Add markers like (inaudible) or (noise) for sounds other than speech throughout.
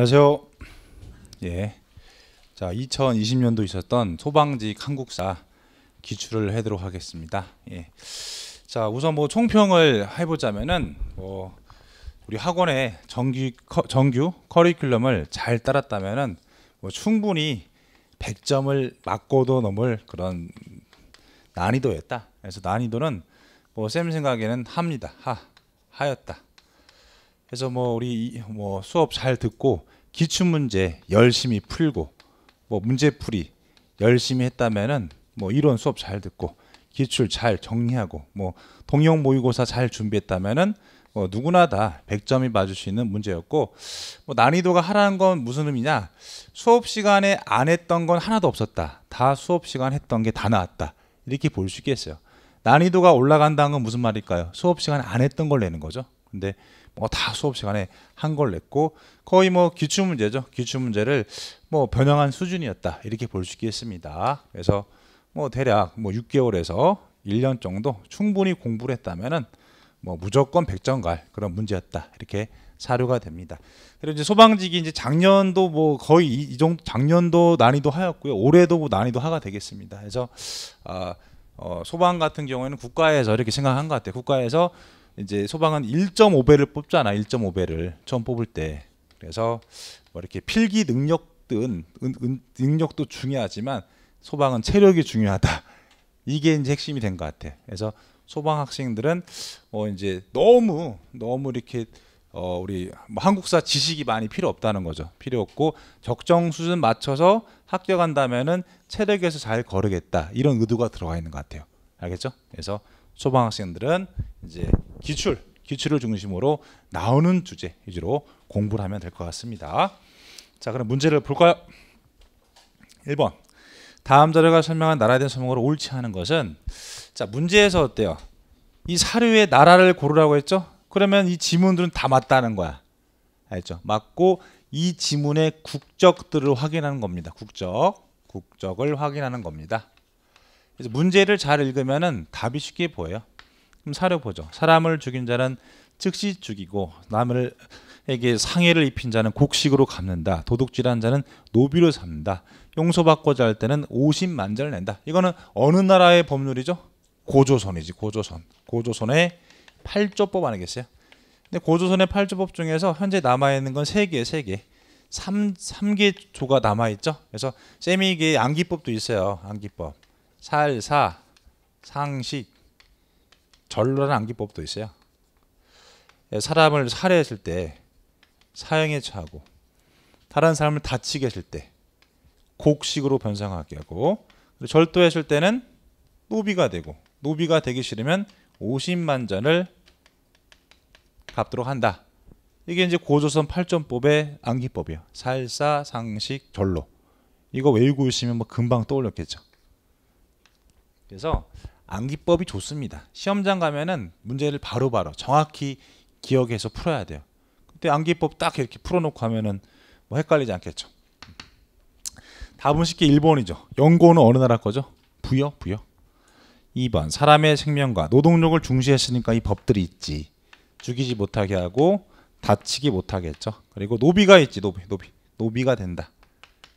안녕하세요. 예. 자, 2020년도 있었던 소방직 한국사 기출을 해도록 하겠습니다. 예. 자, 우선 뭐 총평을 해보자면은 뭐 우리 학원의 정규 커, 정규 커리큘럼을 잘 따랐다면은 뭐 충분히 100점을 맞고도 넘을 그런 난이도였다. 그래서 난이도는 뭐 쌤 생각에는 합니다. 하 하였다. 그래서 뭐 우리 뭐 수업 잘 듣고 기출 문제 열심히 풀고 뭐 문제풀이 열심히 했다면은 뭐 이론 수업 잘 듣고 기출 잘 정리하고 뭐 동영 모의고사 잘 준비했다면은 뭐 누구나 다 100점이 맞을 수 있는 문제였고 뭐 난이도가 하라는 건 무슨 의미냐 수업 시간에 안 했던 건 하나도 없었다 다 수업 시간 했던 게 다 나왔다 이렇게 볼 수 있겠어요 난이도가 올라간다는 건 무슨 말일까요 수업 시간안 했던 걸 내는 거죠 근데 뭐다 수업 시간에 한 걸 냈고 거의 뭐 기출 문제죠. 기출 문제를 뭐 변형한 수준이었다 이렇게 볼 수 있겠습니다. 그래서 뭐 대략 뭐 6개월에서 1년 정도 충분히 공부를 했다면은 뭐 무조건 100점 갈 그런 문제였다 이렇게 사료가 됩니다. 그리고 이제 소방직이 이제 작년도 뭐 거의 이, 정도 작년도 난이도 하였고요. 올해도 뭐 난이도 하가 되겠습니다. 그래서 아, 어, 소방 같은 경우에는 국가에서 이렇게 생각한 것 같아요. 국가에서 이제 소방은 1.5배를 뽑잖아. 1.5배를 처음 뽑을 때. 그래서 뭐 이렇게 필기 능력든 능력도 중요하지만 소방은 체력이 중요하다. (laughs) 이게 이제 핵심이 된 것 같아. 그래서 소방 학생들은 어 이제 너무 너무 이렇게 어 우리 뭐 한국사 지식이 많이 필요 없다는 거죠. 필요 없고 적정 수준 맞춰서 합격한다면은 체력에서 잘 거르겠다 이런 의도가 들어가 있는 것 같아요. 알겠죠? 그래서 소방학생들은 이제 기출, 기출을 중심으로 나오는 주제 위주로 공부를 하면 될 것 같습니다. 자, 그럼 문제를 볼까요? 1번. 다음 자료가 설명한 나라에 대한 설명으로 옳지 않은 것은 자, 문제에서 어때요? 이 사료에 나라를 고르라고 했죠? 그러면 이 지문들은 다 맞다는 거야. 알죠? 맞고 이 지문의 국적들을 확인하는 겁니다. 국적, 국적을 확인하는 겁니다. 그래 문제를 잘 읽으면은 답이 쉽게 보여요. 그럼 사려 보죠. 사람을 죽인 자는 즉시 죽이고 남을에게 상해를 입힌 자는 곡식으로 갚는다. 도둑질한 자는 노비로 삼는다. 용서받고자 할 때는 50만 전을 낸다. 이거는 어느 나라의 법률이죠? 고조선이지. 고조선. 고조선의 8조법 아니겠어요? 근데 고조선의 8조법 중에서 현재 남아 있는 건 3개, 3개. 3 3개 조가 남아 있죠. 그래서 세미계 안기법도 있어요. 안기법. 살사, 상식, 절로라는 암기법도 있어요. 예, 사람을 살해했을 때 사형에 처하고 다른 사람을 다치게 했을 때 곡식으로 변상하게 하고 절도했을 때는 노비가 되고 노비가 되기 싫으면 50만 전을 갚도록 한다. 이게 이제 고조선 8전법의 암기법이에요. 살사, 상식, 절로. 이거 외우고 있으면 뭐 금방 떠올렸겠죠. 그래서 암기법이 좋습니다. 시험장 가면은 문제를 바로바로 바로 정확히 기억해서 풀어야 돼요. 그때 암기법 딱 이렇게 풀어놓고 하면은 뭐 헷갈리지 않겠죠. 답은 쉽게 1번이죠. 연고는 어느 나라 거죠? 부여, 부여. 2번 사람의 생명과 노동력을 중시했으니까 이 법들이 있지. 죽이지 못하게 하고 다치기 못하게 했죠. 그리고 노비가 있지, 노비, 노비. 노비가 된다.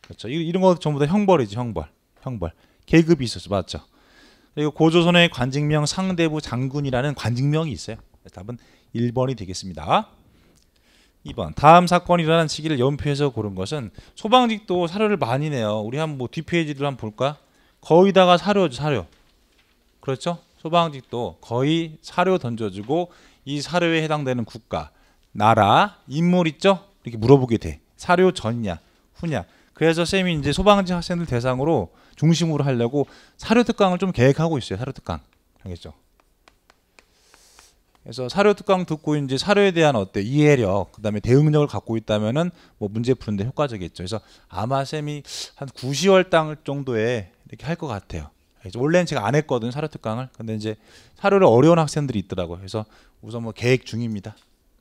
그렇죠. 이런 것 전부 다 형벌이지, 형벌. 형벌. 계급이 있었죠, 맞죠? 그리고 고조선의 관직명 상대부 장군이라는 관직명이 있어요. 답은 1번이 되겠습니다. 2번 다음 사건이 일어난 시기를 연표에서 고른 것은 소방직도 사료를 많이 내요. 우리 한번 뭐 뒷페이지를 한번 볼까? 거의 다가 사료죠 사료. 그렇죠? 소방직도 거의 사료 던져주고 이 사료에 해당되는 국가, 나라, 인물 있죠? 이렇게 물어보게 돼. 사료 전이냐, 후냐. 그래서 쌤이 이제 소방지 학생들 대상으로 중심으로 하려고 사료 특강을 좀 계획하고 있어요. 사료 특강 알겠죠? 그래서 사료 특강 듣고 이제 사료에 대한 어때 이해력, 그다음에 대응력을 갖고 있다면은 뭐 문제 푸는데 효과적이겠죠. 그래서 아마 쌤이 한9 0월당 정도에 이렇게 할 것 같아요. 원래는 제가 안 했거든요 사료 특강을. 근데 이제 사료를 어려운 학생들이 있더라고요. 그래서 우선 뭐 계획 중입니다.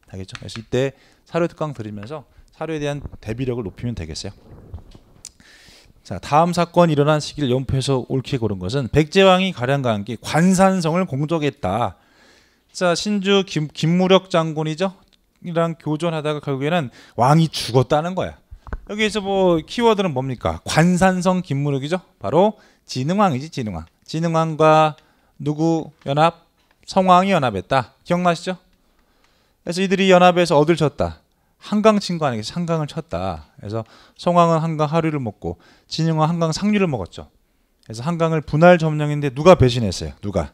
알겠죠? 그래서 이때 사료 특강 들으면서 사료에 대한 대비력을 높이면 되겠어요. 자 다음 사건 일어난 시기를 연표해서 옳게 고른 것은 백제왕이 가량과 함께 관산성을 공격했다. 자 신주 김, 김무력 장군이죠. 이랑 교전하다가 결국에는 왕이 죽었다는 거야. 여기에서 뭐 키워드는 뭡니까? 관산성 김무력이죠. 바로 진흥왕이지 진흥왕. 진흥왕과 누구 연합? 성왕이 연합했다. 기억나시죠? 그래서 이들이 연합해서 얻을 쳤다. 한강 친구 아니겠어 강을 쳤다. 그래서 성황은 한강 하류를 먹고 진흥은 한강 상류를 먹었죠. 그래서 한강을 분할 점령인데 누가 배신했어요? 누가?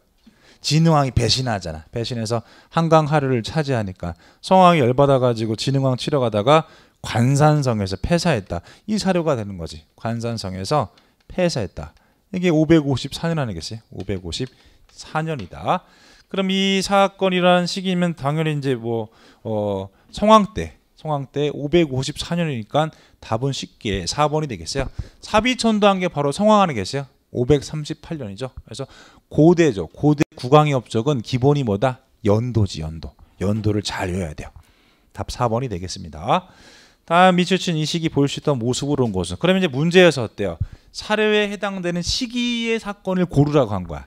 진흥왕이 배신하잖아. 배신해서 한강 하류를 차지하니까 성황이 열받아가지고 진흥왕 치러가다가 관산성에서 패사했다이 사료가 되는 거지. 관산성에서 패사했다 이게 554년 아니겠어요? 554년이다. 그럼 이 사건이라는 시기면 당연히 이제 뭐 어, 성황 때 통황 때 554년이니까 답은 쉽게 4번이 되겠어요. 사비천도 한게 바로 성황하에 계세요. 538년이죠. 그래서 고대죠. 고대 국왕의 업적은 기본이 뭐다? 연도지 연도. 연도를 잘 외워야 돼요. 답 4번이 되겠습니다. 다음 미추친 이식이 보일 수 있던 모습으로 온 것은 그러면 이제 문제에서 어때요? 사례에 해당되는 시기의 사건을 고르라고 한 거야.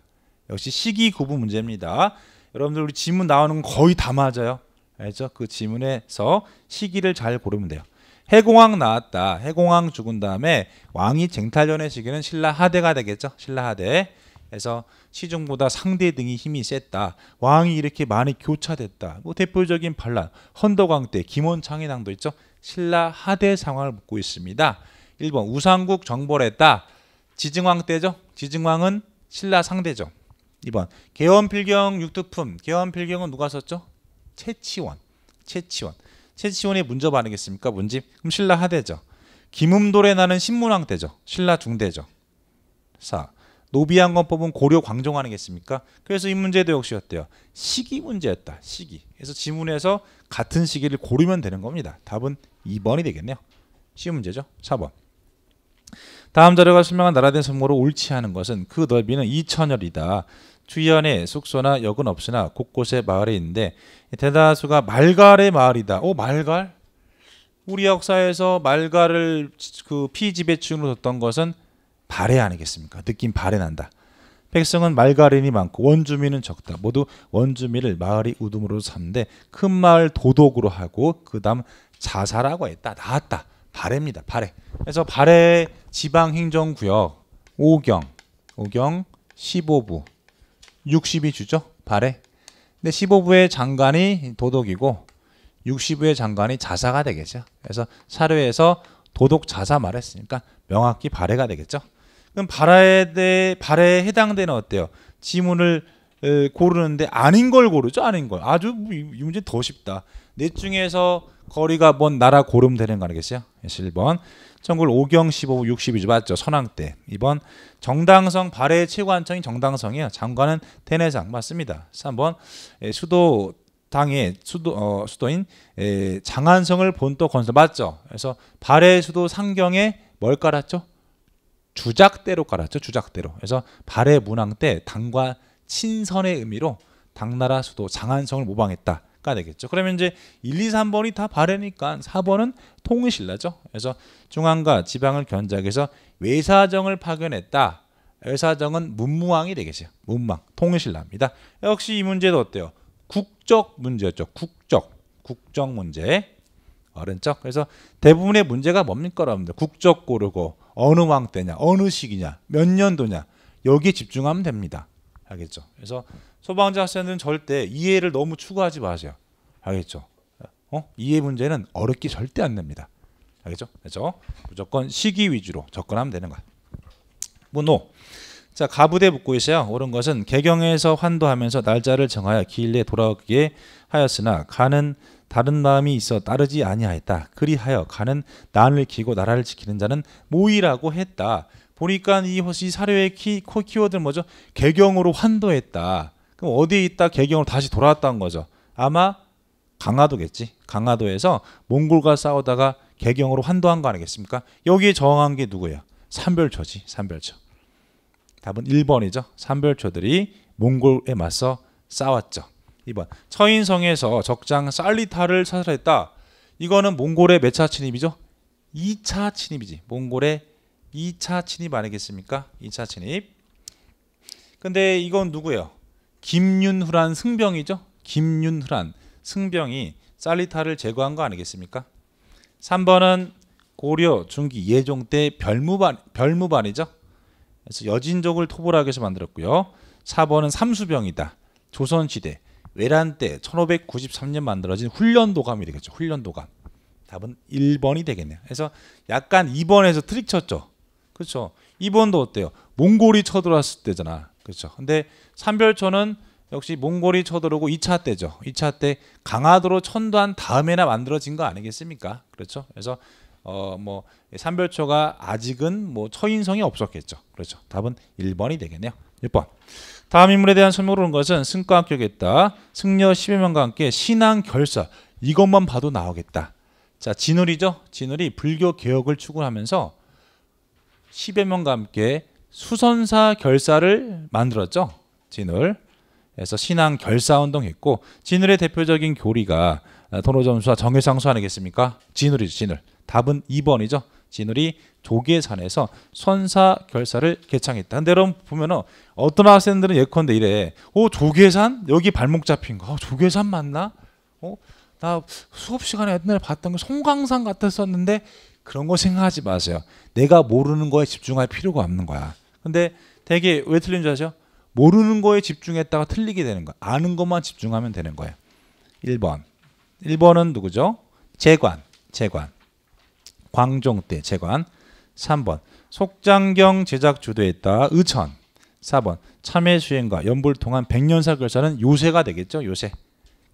역시 시기 구분 문제입니다. 여러분들 우리 지문 나오는 건 거의 다 맞아요. 알죠? 그 지문에서 시기를 잘 고르면 돼요. 해공왕 나왔다. 해공왕 죽은 다음에 왕이 쟁탈전의 시기는 신라 하대가 되겠죠. 신라 하대. 그래서 시중보다 상대 등이 힘이 셌다. 왕이 이렇게 많이 교차됐다. 뭐 대표적인 반란, 헌덕왕 때 김원창의당도 있죠. 신라 하대 상황을 묻고 있습니다. 1번 우상국 정벌했다. 지증왕 때죠. 지증왕은 신라 상대죠. 2번 개헌필경 육두품. 개헌필경은 누가 썼죠? 채치원, 채치원. 채치원이 문접 아니겠습니까? 문집. 그럼 신라 하대죠. 김음돌에 나는 신문왕 대죠. 신라 중대죠. 4. 노비한건 법은 고려 광종 아니겠습니까? 그래서 이 문제도 역시였대요. 시기 문제였다. 시기. 그래서 지문에서 같은 시기를 고르면 되는 겁니다. 답은 2번이 되겠네요. 쉬운 문제죠. 4번. 다음 자료가 설명한 나라된 선거로 옳지 하는 것은 그 넓이는 2천여리다. 주위안에 숙소나 역은 없으나 곳곳에 마을이 있는데 대다수가 말갈의 마을이다. 오 말갈? 우리 역사에서 말갈을 그 피지배층으로 뒀던 것은 발해 아니겠습니까? 느낌 발해 난다. 백성은 말갈인이 많고 원주민은 적다. 모두 원주민을 마을이 우둠으로 삼는데큰 마을 도독으로 하고 그다음 자살하고 했다. 나았다. 발해입니다. 발해. 그래서 발해 지방행정구역 오경오경 15부 62주죠. 발에. 근데 15부의 장관이 도덕이고 60부의 장관이 자사가 되겠죠. 그래서 사료에서 도덕 자사 말했으니까 명확히 발해가 되겠죠. 그럼 발해에 대해 발해에 해당되는 어때요? 지문을 고르는데 아닌 걸 고르죠. 아닌 걸. 아주 이 문제 더 쉽다. 넷 중에서 거리가 먼 나라 고름 되는 거 아니겠어요? 1번. 예, 1905경 15, 부 62조 맞죠. 선왕 때. 이번 정당성 발해의 최고한청인 정당성이에요. 장관은 대내장 맞습니다. 3번 예, 수도 당의 수도 어, 수도인 에, 예, 장안성을 본토 건설 맞죠. 그래서 발해 수도 상경에 뭘 깔았죠? 주작대로 깔았죠. 주작대로. 그래서 발해 문왕 때 당과 친선의 의미로 당나라 수도 장안성을 모방했다. 가 되겠죠. 그러면 이제 1, 2, 3번이 다 바래니까 4번은 통일신라죠. 그래서 중앙과 지방을 견작해서 외사정을 파견했다. 외사정은 문무왕이 되겠어요. 문무왕, 통일신라입니다. 역시 이 문제도 어때요? 국적 문제였죠. 국적, 국적 문제. 어른적. 그래서 대부분의 문제가 뭡니까, 여러분들? 국적 고르고 어느 왕 때냐, 어느 시기냐, 몇 년도냐 여기에 집중하면 됩니다. 알겠죠? 그래서 소방자세는 절대 이해를 너무 추구하지 마세요. 알겠죠? 어? 이해 문제는 어렵기 절대 안 됩니다. 알겠죠? 그렇죠? 무조건 시기 위주로 접근하면 되는 거야. 문호. 뭐, 자, 가부대 묻고 있어요. 옳은 것은 개경에서 환도하면서 날짜를 정하여 길일에 돌아오게 하였으나 가는 다른 마음이 있어 따르지 아니하였다. 그리하여 가는 난을 키고 나라를 지키는 자는 모이라고 했다. 보니까 이것시 사료의 키, 코 키워드 는 뭐죠? 개경으로 환도했다. 그럼 어디에 있다 개경으로 다시 돌아왔다는 거죠. 아마 강화도겠지. 강화도에서 몽골과 싸우다가 개경으로 환도한 거 아니겠습니까? 여기에 저항한 게 누구예요? 삼별초지. 삼별초. 답은 1번이죠. 삼별초들이 몽골에 맞서 싸웠죠. 2번. 처인성에서 적장 살리타를 사살했다. 이거는 몽골의 몇 차 침입이죠? 2차 침입이지. 몽골의 2차 침입 아니겠습니까? 2차 침입. 근데 이건 누구예요? 김윤후란 승병이죠. 김윤후란 승병이 살리타를 제거한 거 아니겠습니까? 3번은 고려 중기 예종 때 별무반 별무반이죠. 그래서 여진족을 토벌하기 위해서 만들었고요. 4번은 삼수병이다. 조선시대 외란 때 1593년 만들어진 훈련도감이 되겠죠. 훈련도감. 답은 1번이 되겠네요. 그래서 약간 2번에서 트릭 쳤죠. 그렇죠. 2번도 어때요? 몽골이 쳐들어왔을 때잖아. 그렇죠. 근데 삼별초는 역시 몽골이 쳐들어오고 2차 때죠. 2차 때 강화도로 천도한 다음에나 만들어진 거 아니겠습니까? 그렇죠. 그래서 어 뭐 삼별초가 아직은 뭐 처인성이 없었겠죠. 그렇죠. 답은 1번이 되겠네요. 1번. 다음 인물에 대한 설명으로 는 것은 승과 합격했다. 승려 10여 명과 함께 신앙 결사 이것만 봐도 나오겠다. 자, 진울이죠. 진울이 불교 개혁을 추구하면서 10여 명과 함께 수선사 결사를 만들었죠. 진을. 그래서 신앙 결사 운동했고 진을의 대표적인 교리가 아, 도로점수와 정일상수 아니겠습니까? 진을이죠. 진을. 답은 2번이죠. 진을이 조계산에서 선사 결사를 개창했다. 근데 여러분 보면은 어떤 학생들은 예컨대 이래. 어 조계산 여기 발목 잡힌 거. 어, 조계산 맞나? 어나 수업 시간에 옛날에 봤던 거 송강산 같았었는데 그런 거 생각하지 마세요. 내가 모르는 거에 집중할 필요가 없는 거야. 근데 되게 왜 틀린 줄 아세요? 모르는 거에 집중했다가 틀리게 되는 거야. 아는 것만 집중하면 되는 거예요. 1번. 1번은 누구죠? 재관. 재관. 광종 때 재관. 3번. 속장경 제작 주도했다. 의천. 4번. 참회 수행과 연불 통한 백년사 결사는 요새가 되겠죠. 요새.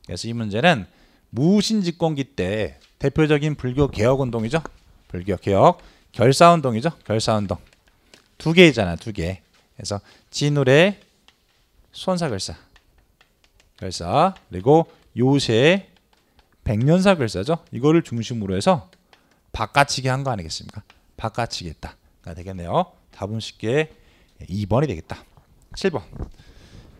그래서 이 문제는 무신집권기 때 대표적인 불교 개혁 운동이죠. 불교 개혁 결사 운동이죠. 결사 운동. 두 개잖아, 두 개. 그래서 진울의 손사 결사, 결사 그리고 요새 백년사 결사죠. 이거를 중심으로 해서 바깥치기 한 거 아니겠습니까? 바깥치기 했다가 되겠네요. 답은 쉽게 2번이 되겠다. 7번.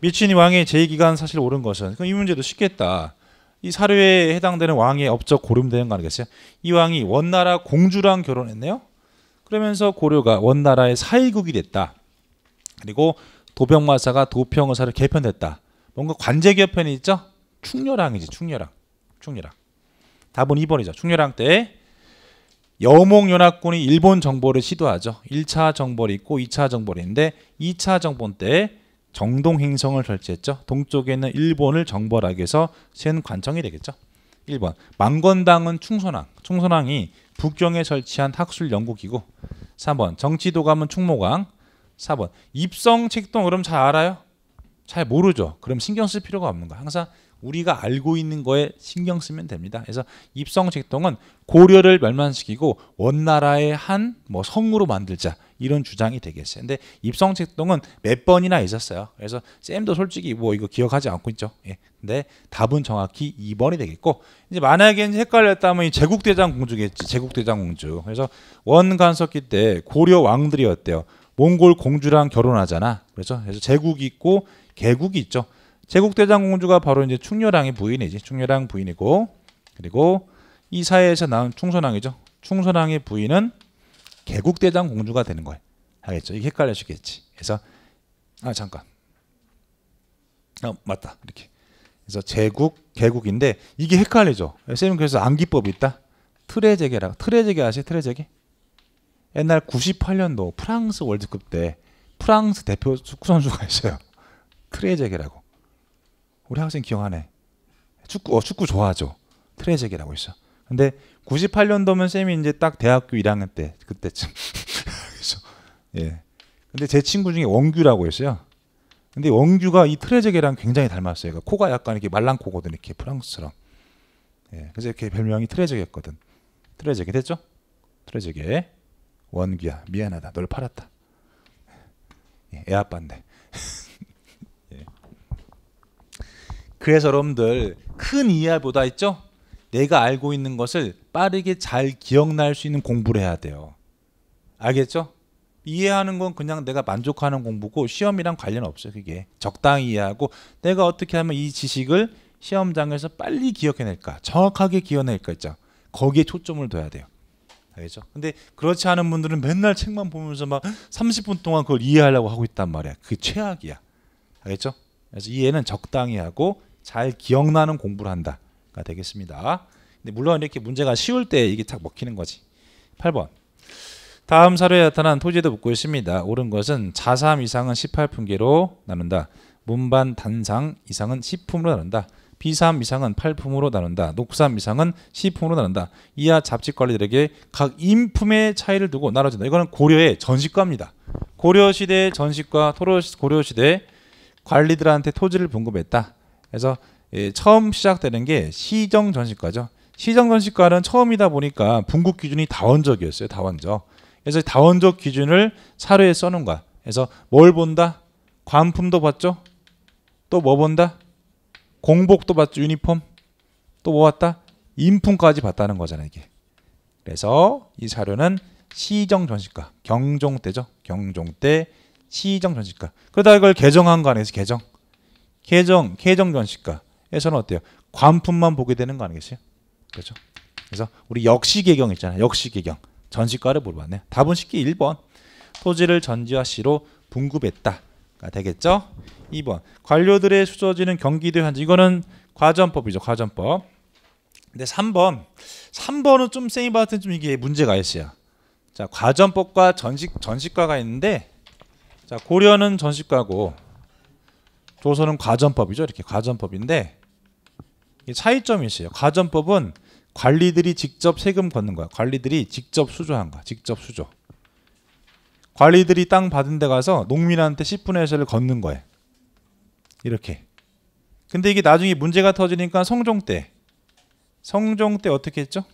미친이 왕의 제2기간 사실 옳은 것은 그럼 이 문제도 쉽겠다. 이 사료에 해당되는 왕의 업적 고름되는 거 아니겠어요? 이 왕이 원나라 공주랑 결혼했네요. 그러면서 고려가 원나라의 사의국이 됐다. 그리고 도병마사가 도평의사를 개편됐다 뭔가 관제개 편이 있죠? 충렬왕이지 충렬왕. 충렬왕. 답은 2번이죠. 충렬왕 때 여몽연합군이 일본 정벌을 시도하죠. 1차 정벌이 있고 2차 정벌이 있는데 2차 정벌 때 정동행성을 설치했죠. 동쪽에는 일본을 정벌하기 위해서 센 관청이 되겠죠. 1번 망건당은 충선왕 충선왕이 북경에 설치한 학술 연구기고 3번 정치도감은 충무강 4번 입성 책동 그럼 잘 알아요? 잘 모르죠 그럼 신경 쓸 필요가 없는 거야 항상 우리가 알고 있는 거에 신경 쓰면 됩니다. 그래서 입성책동은 고려를 멸망시키고 원나라의 한 뭐 성으로 만들자 이런 주장이 되겠어요. 근데 입성책동은몇 번이나 있었어요. 그래서 쌤도 솔직히 뭐 이거 기억하지 않고 있죠. 예. 근데 답은 정확히 2번이 되겠고 이제 만약에 헷갈렸다면 제국대장 공주겠지. 제국대장 공주. 그래서 원간석기 때 고려 왕들이었대요. 몽골 공주랑 결혼하잖아. 그렇죠? 그래서 제국이 있고 개국이 있죠. 제국대장 공주가 바로 이제 충렬왕의 부인이지. 충렬왕 부인이고 그리고 이 사회에서 나온 충선왕이죠. 충선왕의 부인은 개국대장 공주가 되는 거예요. 알겠죠? 이게 헷갈려지겠지. 그래서 아 잠깐. 어 맞다. 이렇게. 그래서 제국 개국인데 이게 헷갈리죠. 선생님 그래서 암기법이 있다. 트레제계라고트레제계 아세요? 트레제계 옛날 98년도 프랑스 월드컵 때 프랑스 대표 축구 선수가 있어요. 트레제게라고. 우리 학생 기억하네. 축구 어, 축구 좋아하죠. 트레잭기라고 있어. 근데 98년도면 쌤이 이제 딱 대학교 1학년 때 그때쯤. (laughs) 그래서 예. 근데 제 친구 중에 원규라고 있어요. 근데 원규가 이 트레제게랑 굉장히 닮았어요. 그러니까 코가 약간 이렇게 말랑 코거든 이렇게 프랑스처럼. 예. 그래서 이렇게 별명이 트레제게였거든. 트레제게 됐죠? 트레제게 원규야 미안하다 널 팔았다. 예, 애 아빠인데. (laughs) 그래서 여러분들 큰 이해보다 있죠? 내가 알고 있는 것을 빠르게 잘 기억날 수 있는 공부를 해야 돼요. 알겠죠? 이해하는 건 그냥 내가 만족하는 공부고 시험이랑 관련 없어요. 그게 적당히 이해하고 내가 어떻게 하면 이 지식을 시험장에서 빨리 기억해낼까, 정확하게 기억해낼까 있죠. 거기에 초점을 둬야 돼요. 알겠죠? 근데 그렇지 않은 분들은 맨날 책만 보면서 막 30분 동안 그걸 이해하려고 하고 있단 말이야. 그게 최악이야. 알겠죠? 그래서 이해는 적당히 하고 잘 기억나는 공부를 한다가 되겠습니다. 근데 물론 이렇게 문제가 쉬울 때 이게 딱 먹히는 거지. 8번. 다음 사료에 나타난 토지도 묻고 있습니다. 옳은 것은 자삼 이상은 18품계로 나눈다. 문반 단상 이상은 10품으로 나눈다. B3 이상은 8품으로 나눈다. 녹3 이상은 10품으로 나눈다. 이하 잡지관리들에게 각 인품의 차이를 두고 나눠준다. 이거는 고려의 전시과입니다. 고려시대 전시과, 고려시대 관리들한테 토지를 분급했다. 그래서 처음 시작되는 게 시정 전시과죠. 시정 전시과는 처음이다 보니까 분급 기준이 다원적이었어요. 다원적. 그래서 다원적 기준을 사료에 써놓은 거야. 그래서 뭘 본다? 관품도 봤죠. 또 뭐 본다? 공복도 봤죠. 유니폼. 또뭐 봤다? 인품까지 봤다는 거잖아요. 이게. 그래서 이 사료는 시정 전시과 경종 때죠. 경종 때 시정 전시가. 그러다 이걸 개정한 거 아니겠어요? 개정. 개정, 개정 전시가에서는 어때요? 관품만 보게 되는 거 아니겠어요? 그렇죠? 그래서 우리 역시 개경 있잖아요. 역시 개경. 전시가를 물어봤네. 답은 쉽게 1번. 토지를 전지와 시로 분급했다. 가 되겠죠? 2번. 관료들의 수저지는 경기도 현지. 이거는 과전법이죠. 과전법. 근데 3번. 3번은 좀세이 봤을 때좀 이게 문제가 있어요. 자, 과전법과 전시 전식과가 있는데 자 고려는 전시가고 조선은 과전법이죠. 이렇게 과전법인데 차이점이 있어요. 과전법은 관리들이 직접 세금 걷는 거야. 관리들이 직접 수조한 거야. 직접 수조. 관리들이 땅 받은 데 가서 농민한테 10분의 1를 걷는 거예요. 이렇게. 근데 이게 나중에 문제가 터지니까 성종 때 성종 때 어떻게 했죠?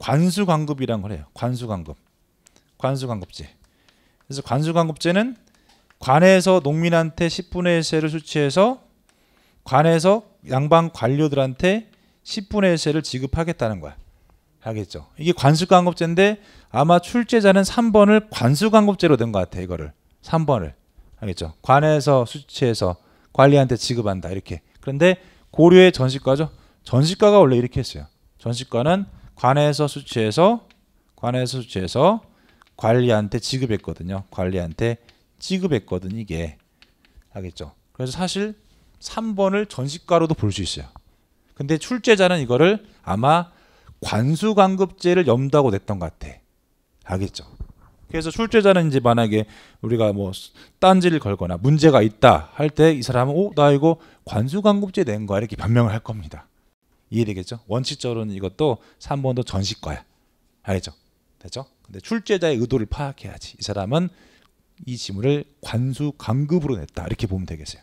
관수관급이란 걸 해요. 관수관급. 관수관급제. 그래서 관수관급제는 관에서 농민한테 10분의 1세를 수취해서 관에서 양반 관료들한테 10분의 1세를 지급하겠다는 거야. 하겠죠. 이게 관수관급제인데 아마 출제자는 3번을 관수관급제로 된 것 같아. 이거를 3번을 하겠죠. 관에서 수취해서 관리한테 지급한다 이렇게. 그런데 고려의 전시과죠. 전시과가 원래 이렇게 했어요. 전시과는 관에서 수취해서 관에서 수취해서 관리한테 지급했거든요. 관리한테 지급했거든 이게 알겠죠? 그래서 사실 3번을 전시가로도 볼 수 있어요. 근데 출제자는 이거를 아마 관수관급제를 염두하고 냈던 것 같아. 알겠죠? 그래서 출제자는 이제 만약에 우리가 뭐 딴지를 걸거나 문제가 있다 할 때 이 사람은 오 나 이거 관수관급제 낸 거야 이렇게 변명을 할 겁니다. 이해되겠죠? 원칙적으로는 이것도 3번도 전시과야. 알겠죠? 됐죠? 근데 출제자의 의도를 파악해야지. 이 사람은 이 지문을 관수 강급으로 냈다. 이렇게 보면 되겠어요.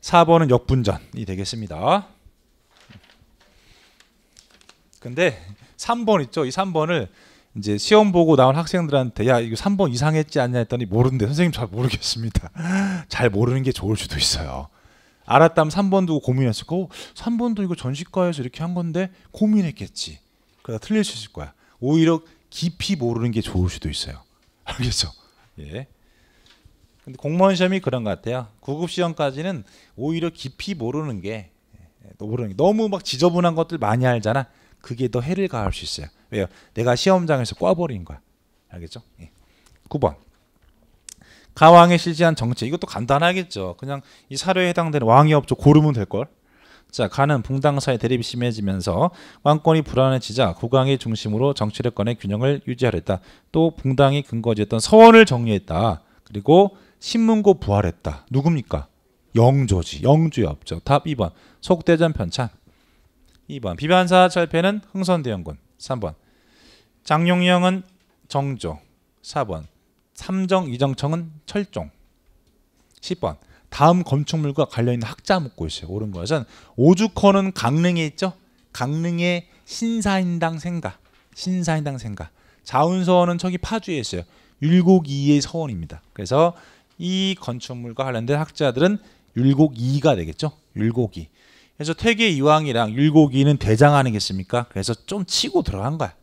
4번은 역분전이 되겠습니다. 근데 3번 있죠. 이 3번을 이제 시험 보고 나온 학생들한테 야 이거 3번 이상했지 않냐 했더니 모르는데 선생님 잘 모르겠습니다. (laughs) 잘 모르는 게 좋을 수도 있어요. 알았다면 3번 두고 고민했을 거고 3번도 이거 전시과에서 이렇게 한 건데 고민했겠지. 그러다 틀릴 수 있을 거야. 오히려 깊이 모르는 게 좋을 수도 있어요. (laughs) 알겠죠? 예. 근데 공무원 시험이 그런 것 같아요. 구급 시험까지는 오히려 깊이 모르는 게 예, 모르는 게 너무 막 지저분한 것들 많이 알잖아. 그게 더 해를 가할 수 있어요. 왜요? 내가 시험장에서 꽈버린 거야. 알겠죠? 예. 9번. 가왕에 실시한 정체. 이것도 간단하겠죠. 그냥 이 사료에 해당되는 왕이 없죠. 고르면 될 걸. 자, 간은 붕당사의 대립이 심해지면서 왕권이 불안해지자 국왕이 중심으로 정치력권의 균형을 유지하랬다. 또 붕당이 근거지였던 서원을 정리했다. 그리고 신문고 부활했다. 누굽니까? 영조지. 영주의 업적. 답 2번. 속대전 편찬. 2번. 비반사 철폐는 흥선대원군 3번. 장용영은 정조. 4번. 삼정 이정청은 철종. 10번. 다음 건축물과 관련 있는 학자 묻고 이에요 옳은 거죠. 오죽헌은 강릉에 있죠. 강릉의 신사인당 생가. 신사인당 생가. 자운서원은 저기 파주에 있어요. 율곡이의 서원입니다. 그래서 이 건축물과 관련된 학자들은 율곡이가 되겠죠. 율곡이. 그래서 퇴계 이왕이랑 율곡이는 대장 아니겠습니까? 그래서 좀 치고 들어간 거야.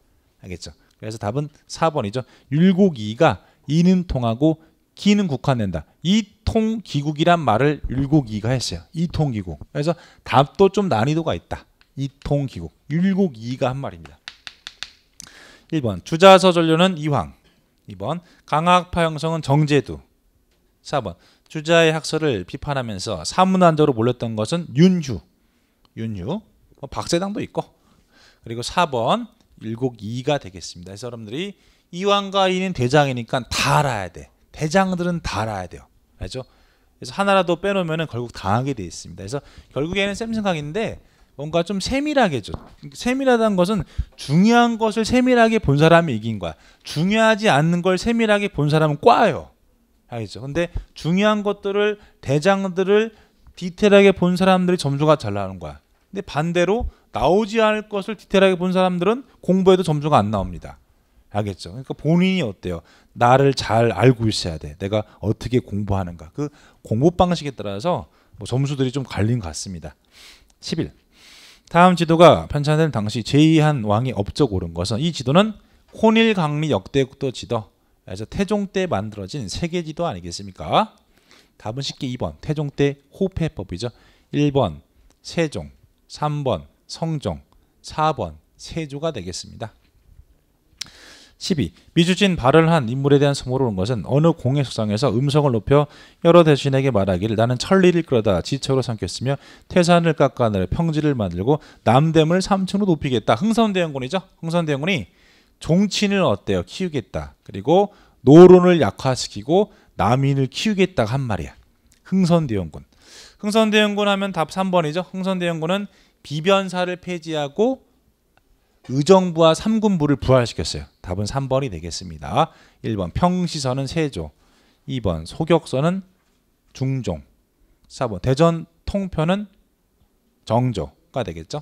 알겠죠? 그래서 답은 4번이죠. 율곡이가 이는 통하고 기는 국한된다. 이통 기국이란 말을 일곡이가 했어요. 이통 기국. 그래서 답도 좀 난이도가 있다. 이통 기국. 일곡이가 한 말입니다. 1번 주자서 전료는 이황. 2번 강학파 형성은 정제두. 4번 주자의 학설을 비판하면서 사문안도로 몰렸던 것은 윤휴. 윤휴. 뭐 박세당도 있고. 그리고 4번 일곡이가 되겠습니다. 그래서 여러분들이 이황과 이는 대장이니까 다 알아야 돼. 대장들은 다 알아야 돼요. 알죠? 그래서 하나라도 빼놓으면 결국 당하게 돼 있습니다. 그래서 결국에는 샘슨강인데 뭔가 좀 세밀하게 좀 세밀하다는 것은 중요한 것을 세밀하게 본 사람이 이긴 거야. 중요하지 않는 걸 세밀하게 본 사람은 꽈요. 알겠죠? 근데 중요한 것들을 대장들을 디테일하게 본 사람들이 점수가 잘 나오는 거야. 근데 반대로 나오지 않을 것을 디테일하게 본 사람들은 공부해도 점수가 안 나옵니다. 알겠죠. 그러니까 본인이 어때요? 나를 잘 알고 있어야 돼. 내가 어떻게 공부하는가. 그 공부 방식에 따라서 뭐 점수들이 좀 갈린 것 같습니다. 11. 다음 지도가 편찬된 당시 제2한 왕이 업적 오른 것은 이 지도는 혼일 강리 역대국도 지도 그래서 태종 때 만들어진 세계 지도 아니겠습니까? 답은 쉽게 2번 태종 때 호패법이죠. 1번 세종, 3번 성종, 4번 세조가 되겠습니다. 12. 미주진 발을 한 인물에 대한 소모로는 것은 어느 공의 속상에서 음성을 높여 여러 대신에게 말하기를 나는 천리를 끌어다 지척으로 삼켰으며 태산을 깎아내려 평지를 만들고 남댐을 삼층으로 높이겠다. 흥선대원군이죠. 흥선대원군이 종친을 어때요? 키우겠다. 그리고 노론을 약화시키고 남인을 키우겠다 고한 말이야. 흥선대원군. 흥선대원군 하면 답 3번이죠. 흥선대원군은 비변사를 폐지하고 의정부와 삼군부를 부활시켰어요. 답은 3번이 되겠습니다. 1번 평시선은 세조, 2번 소격선은 중종, 4번 대전 통편은 정조가 되겠죠.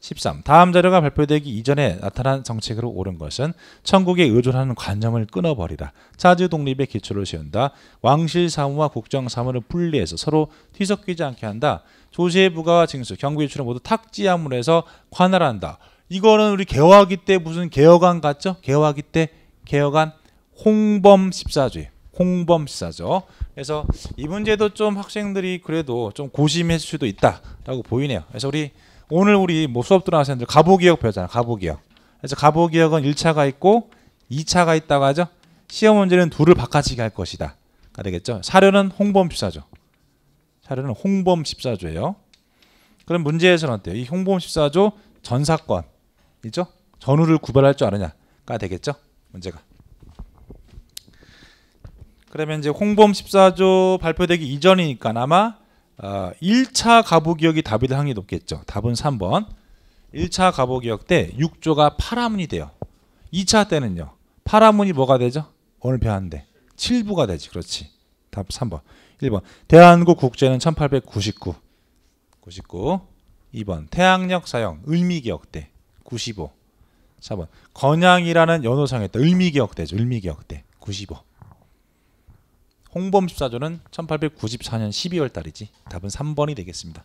13. 다음 자료가 발표되기 이전에 나타난 정책으로 옳은 것은 천국에 의존하는 관념을 끊어버리라. 자주 독립의 기초를 세운다. 왕실 사무와 국정 사무를 분리해서 서로 뒤섞이지 않게 한다. 조세 부가와 징수, 경비 유출을 모두 탁지함으로 해서 관할한다. 이거는 우리 개화기 때 무슨 개혁안 같죠? 개화기 때 개혁안 홍범 14죄. 홍범 1 4조 그래서 이 문제도 좀 학생들이 그래도 좀 고심했을 수도 있다라고 보이네요. 그래서 우리 오늘 우리 뭐 수업 들어는 학생들 가보기역 배웠잖아요. 가보기역. 그래서 가보기역은 1차가 있고 2차가 있다고 하죠. 시험 문제는 둘을 바꿔치기 할 것이다. 가 되겠죠. 사료는 홍범 14조. 사료는 홍범 14조예요. 그럼 문제에서는 어때요? 이 홍범 14조 전사권 이죠? 전후를 구별할 줄 아느냐가 되겠죠? 문제가. 그러면 이제 홍범 14조 발표되기 이전이니까 아마 어, 1차 가보기역이 답이 될 확률이 높겠죠. 답은 3번. 1차 가보기역 때 6조가 파라문이 돼요. 2차 때는요. 파라문이 뭐가 되죠? 오늘 배웠는데 7부가 되지. 그렇지. 답 3번. 1번. 대한민국 국제는 1899. 99. 2번. 태양력 사용 의미기역 때. 95. 4번. 건양이라는 연호상에 다을미기억대죠을미기억대 95. 홍범 14조는 1894년 12월 달이지. 답은 3번이 되겠습니다.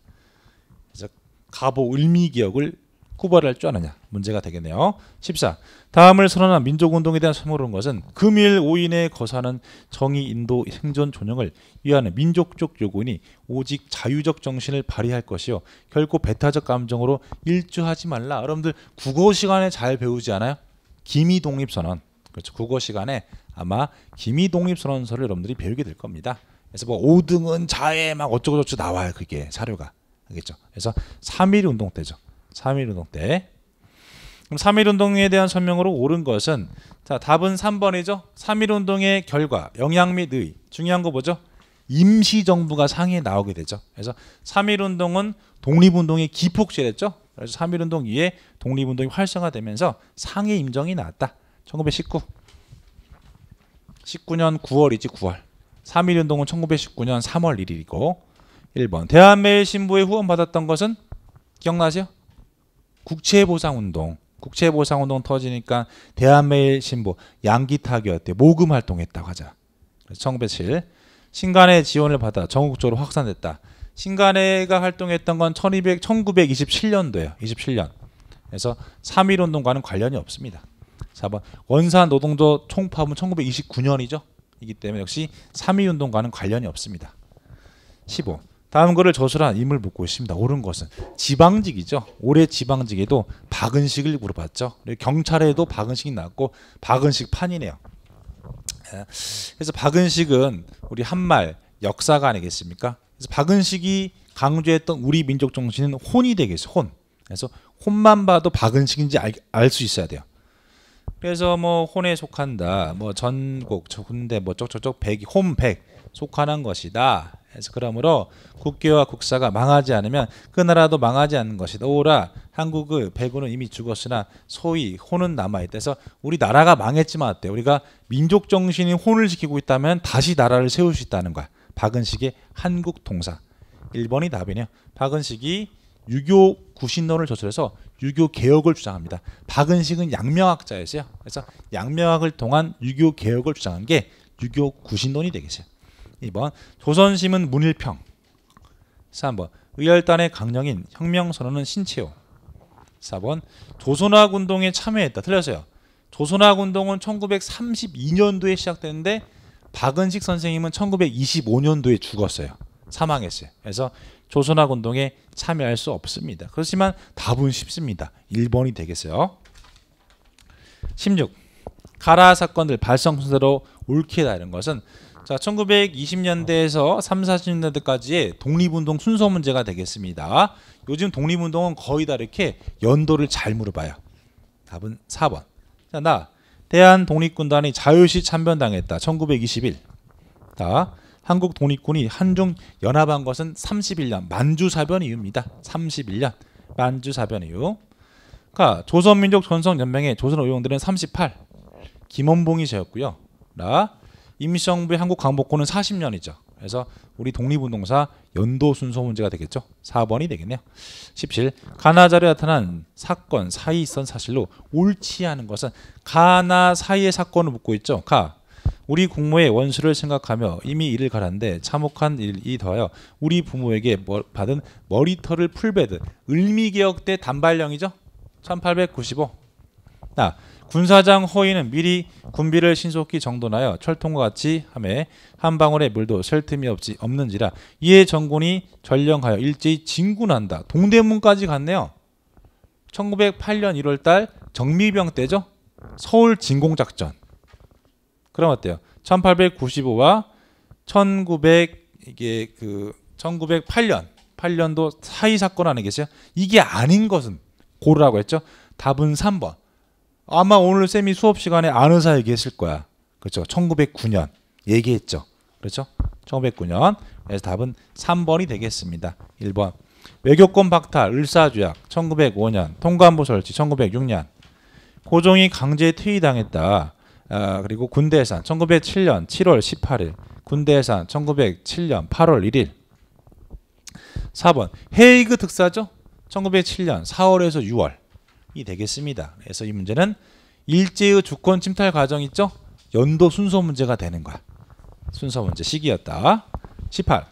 그래서 가보 을미기억을 구별할 줄 아느냐 문제가 되겠네요. 14. 다음을 선언한 민족운동에 대한 선물은 것은 금일 5인에 거사는 정의 인도 생존 존영을 위하는 민족적 요구니 오직 자유적 정신을 발휘할 것이요 결코 배타적 감정으로 일주하지 말라. 여러분들 국어 시간에 잘 배우지 않아요? 기미 독립 선언. 그렇죠. 국어 시간에 아마 기미 독립 선언서를 여러분들이 배우게 될 겁니다. 그래서 뭐 5등은 자해 막 어쩌고저쩌고 나와요. 그게 사료가. 알겠죠? 그래서 3일 운동 때죠. 3.1운동 때 그럼 3.1운동에 대한 설명으로 옳은 것은 자 답은 3번이죠. 3.1운동의 결과, 영향 및 의. 의 중요한 거 뭐죠? 임시정부가 상에 위 나오게 되죠. 그래서 3.1운동은 독립운동의 기폭제였죠. 그래서 3.1운동 이후에 독립운동이 활성화되면서 상위 임정이 나왔다. 1919 19년 9월이지 9월 3.1운동은 1919년 3월 1일이고 1번 대한매일신부의 후원받았던 것은 기억나세요? 국채보상운동 국채보상운동 터지니까 대한매일신보 양기타기였대 모금활동했다고 하자 1 9배7 신간의 지원을 받아 전국적으로 확산됐다 신간회가 활동했던 건 1200, 1927년도예요 27년 그래서 3.1운동과는 관련이 없습니다 4번 원산 뭐 노동조 총파업은 1929년이죠 이기 때문에 역시 3.2운동과는 관련이 없습니다 15 다음 거를 저술한 임을 묻고 있습니다. 옳은 것은 지방직이죠. 올해 지방직에도 박은식을 물어봤죠. 경찰에도 박은식이 나왔고 박은식 판이네요. 예. 그래서 박은식은 우리 한말 역사가 아니겠습니까? 그래서 박은식이 강조했던 우리 민족 정신은 혼이 되겠어요. 혼. 그래서 혼만 봐도 박은식인지 알 수 있어야 돼요. 그래서 뭐 혼에 속한다. 뭐 전국 저 군대 뭐 쪽쪽쪽 백이 혼백 속한한 것이다. 그래서 그러므로 국교와 국사가 망하지 않으면 그 나라도 망하지 않는 것이다. 오라 한국의 배구는 이미 죽었으나 소위 혼은 남아있다. 그래서 우리 나라가 망했지만 어때? 우리가 민족 정신이 혼을 지키고 있다면 다시 나라를 세울 수 있다는 거야. 박은식의 한국 동사. 1번이 답이네요. 박은식이 유교 구신론을 조술해서 유교 개혁을 주장합니다. 박은식은 양명학자였어요. 그래서 양명학을 통한 유교 개혁을 주장한 게 유교 구신론이 되겠어요. 2번 조선심은 문일평 3번 의열단의 강령인 혁명선언은 신채호 4번 조선학 운동에 참여했다 틀렸어요 조선학 운동은 1932년도에 시작됐는데 박은식 선생님은 1925년도에 죽었어요 사망했어요 그래서 조선학 운동에 참여할 수 없습니다 그렇지만 답은 쉽습니다 1번이 되겠어요 16 가라 사건들 발성 순서로 옳게 다른 것은 자, 1920년대에서 3, 40년대까지의 독립운동 순서 문제가 되겠습니다. 요즘 독립운동은 거의 다 이렇게 연도를 잘 물어봐요. 답은 4번. 자, 나 대한 독립군단이 자유시 참변당했다. 1921. 자, 한국 독립군이 한중 연합한 것은 31년 만주 사변 이후입니다. 31년 만주 사변 이후. 그러니까 조선민족 전성연맹의 조선 의원들은 38. 김원봉이 제였고요. 라 임시정부의 한국 광복권은 40년이죠. 그래서 우리 독립운동사 연도 순서 문제가 되겠죠. 4번이 되겠네요. 17. 가나자로 나타난 사건 사이 있던 사실로 옳지 않은 것은 가나 사이의 사건을 묻고 있죠. 가 우리 국모의 원수를 생각하며 이미 이를 가란데 참혹한 일이 더하여 우리 부모에게 받은 머리털을 풀베듯 을미개혁 때 단발령이죠. 1895. 나 군사장 허위는 미리 군비를 신속히 정돈하여 철통과 같이 함에 한 방울의 물도 셀 틈이 없지 없는지라 이에 정군이 전령하여 일제히 진군한다. 동대문까지 갔네요. 1908년 1월달 정미병 때죠. 서울 진공작전. 그럼 어때요? 1895와 1900 이게 그 1908년 8년도 사이 사건 안에 계세요? 이게 아닌 것은 고르라고 했죠. 답은 3번. 아마 오늘 쌤이 수업 시간에 아는 사 얘기했을 거야. 그렇죠. 1909년 얘기했죠. 그렇죠. 1909년. 그래서 답은 3번이 되겠습니다. 1번. 외교권 박탈 을사조약 1905년 통관부 설치 1906년 고종이 강제 퇴위당했다. 아, 그리고 군대 해산 1907년 7월 18일 군대 해산 1907년 8월 1일 4번 헤이그 특사죠 1907년 4월에서 6월 이 되겠습니다. 그래서 이 문제는 일제의 주권 침탈 과정 있죠? 연도 순서 문제가 되는 거야. 순서 문제 시기였다. 18.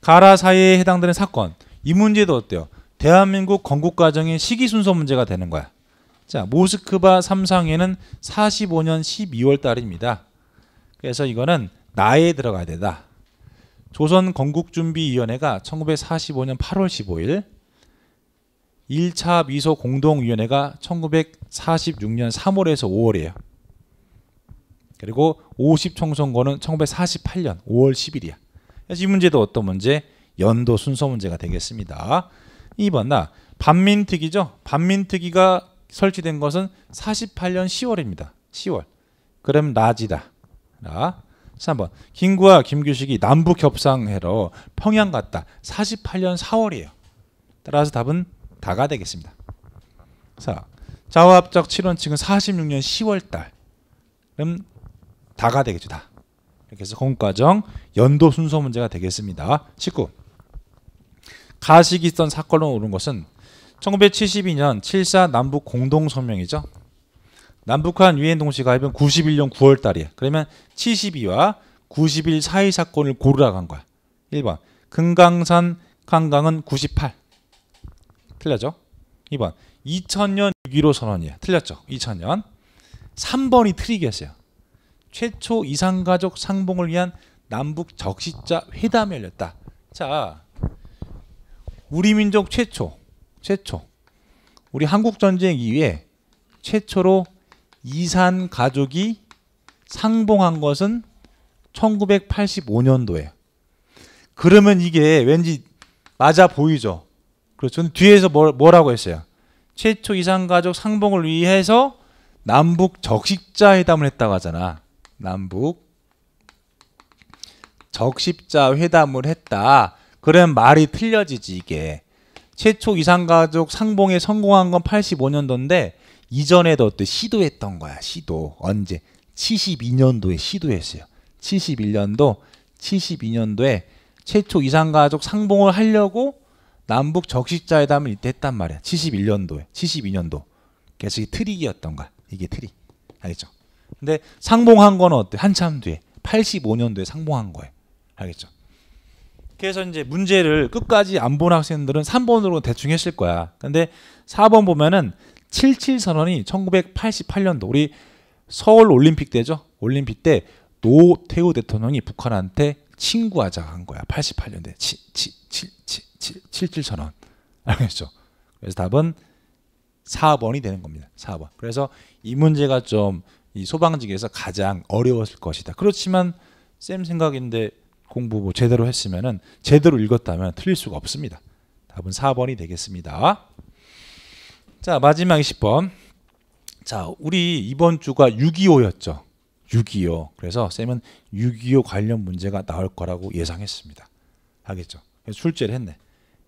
가라 사이에 해당되는 사건. 이 문제도 어때요? 대한민국 건국 과정의 시기 순서 문제가 되는 거야. 자, 모스크바 삼상회는 45년 12월 달입니다. 그래서 이거는 나에 들어가야 되다. 조선 건국준비위원회가 1945년 8월 15일 1차 미소 공동위원회가 1946년 3월에서 5월이에요. 그리고 50 총선거는 1948년 5월 10일이야. 그래서 이 문제도 어떤 문제? 연도 순서 문제가 되겠습니다. 2번 나 반민특위죠. 반민특위가 설치된 것은 48년 10월입니다. 10월. 그럼 낮이다. 라. 3번 김구와 김규식이 남북 협상회로 평양 갔다. 48년 4월이에요. 따라서 답은 다가 되겠습니다. 자, 자화합작 7원칙은 46년 10월달 그럼 다가 되겠죠 다. 이렇게 해서 공과정 연도 순서 문제가 되겠습니다. 19. 가식이 있던 사건으로 오른 것은 1972년 7사 남북 공동 성명이죠. 남북한 위엔 동시 가입은 91년 9월 달이에요. 그러면 72와 91 사이 사건을 고르라고 한 거야. 1번 금강산 강강은 98 틀렸죠? 2번 2000년 6.15 선언이에요. 틀렸죠? 2000년 3번이 트릭이었요 최초 이산가족 상봉을 위한 남북 적시자 회담이 열렸다. 자, 우리 민족 최초, 최초, 우리 한국 전쟁 이후에 최초로 이산 가족이 상봉한 것은 1 9 8 5년도예 그러면 이게 왠지 맞아 보이죠. 그렇죠. 저는 뒤에서 뭐, 뭐라고 했어요? 최초 이산가족 상봉을 위해서 남북 적십자 회담을 했다고 하잖아. 남북 적십자 회담을 했다. 그럼 말이 틀려지지 이게. 최초 이산가족 상봉에 성공한 건 85년도인데 이전에도 어때 시도했던 거야. 시도 언제? 72년도에 시도했어요. 71년도, 72년도에 최초 이산가족 상봉을 하려고 남북 적십자회담을 이때 했단 말이야. 71년도에, 72년도. 그래서 이게 트릭이었던 거야. 이게 트릭. 알겠죠? 근데 상봉한 건 어때? 한참 뒤에. 85년도에 상봉한 거예요. 알겠죠? 그래서 이제 문제를 끝까지 안 본 학생들은 3번으로 대충 했을 거야. 근데 4번 보면은 77 선언이 1988년도 우리 서울 올림픽 때죠. 올림픽 때 노태우 대통령이 북한한테 친구하자 한 거야. 88년대. 치, 치, 치, 치. 77,000원. (laughs) 알겠죠? 그래서 답은 4번이 되는 겁니다. 4번. 그래서 이 문제가 좀 이 소방직에서 가장 어려웠을 것이다. 그렇지만 쌤 생각인데 공부 뭐 제대로 했으면은 제대로 읽었다면 틀릴 수가 없습니다. 답은 4번이 되겠습니다. 자, 마지막 20번. 자, 우리 이번 주가 6.25였죠. 6.25. 그래서 쌤은 6.25 관련 문제가 나올 거라고 예상했습니다. 알겠죠 출제를 했네.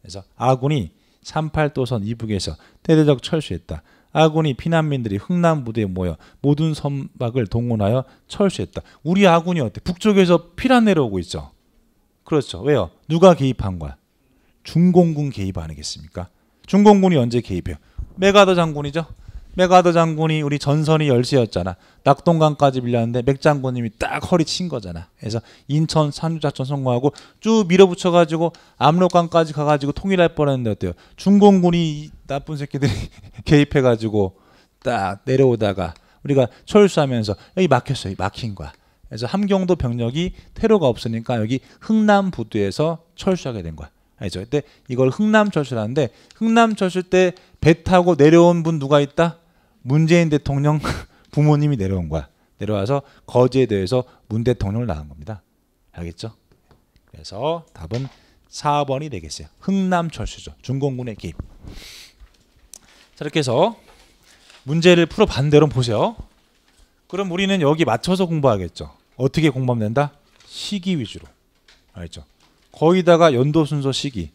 그래서 아군이 38도선 이북에서 대대적 철수했다. 아군이 피난민들이 흥남 부대에 모여 모든 선박을 동원하여 철수했다. 우리 아군이 어때? 북쪽에서 피난 내려오고 있죠. 그렇죠. 왜요? 누가 개입한 거야? 중공군 개입 아니겠습니까? 중공군이 언제 개입해요? 메가더 장군이죠. 맥아더 장군이 우리 전선이 열세였잖아 낙동강까지 밀렸는데 맥 장군님이 딱 허리친 거잖아. 그래서 인천 산주작전 성공하고 쭉 밀어붙여가지고 압록강까지 가가지고 통일할 뻔했는데 어때요? 중공군이 나쁜 새끼들이 (laughs) 개입해가지고 딱 내려오다가 우리가 철수하면서 여기 막혔어요. 막힌 거야. 그래서 함경도 병력이 테러가 없으니까 여기 흥남 부두에서 철수하게 된 거야. 알죠? 그때 이걸 흥남 철수라는데 흥남 철수 때 배 타고 내려온 분 누가 있다? 문재인 대통령 (laughs) 부모님이 내려온 거야. 내려와서 거지에 대해서 문 대통령을 낳은 겁니다. 알겠죠? 그래서 답은 4번이 되겠어요. 흥남 철수죠. 중공군의 개입. 자 이렇게 해서 문제를 풀어 반대로 보세요. 그럼 우리는 여기 맞춰서 공부하겠죠. 어떻게 공부하면 된다? 시기 위주로. 알겠죠? 거의다가 연도 순서 시기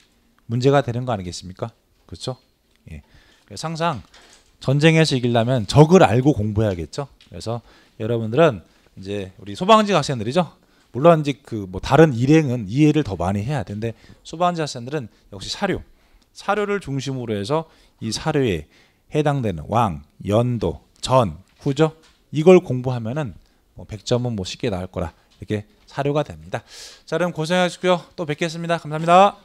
문제가 되는 거 아니겠습니까? 그렇죠? 예. 상상 전쟁에서 이기려면 적을 알고 공부해야겠죠. 그래서 여러분들은 이제 우리 소방직 학생들이죠. 물론 이제 그 뭐 다른 일행은 이해를 더 많이 해야 되는데 소방직 학생들은 역시 사료, 사료를 중심으로 해서 이 사료에 해당되는 왕, 연도, 전, 후죠. 이걸 공부하면은 뭐 100점은 뭐 쉽게 나올 거라 이렇게 사료가 됩니다. 자 그럼 고생하시고요. 또 뵙겠습니다. 감사합니다.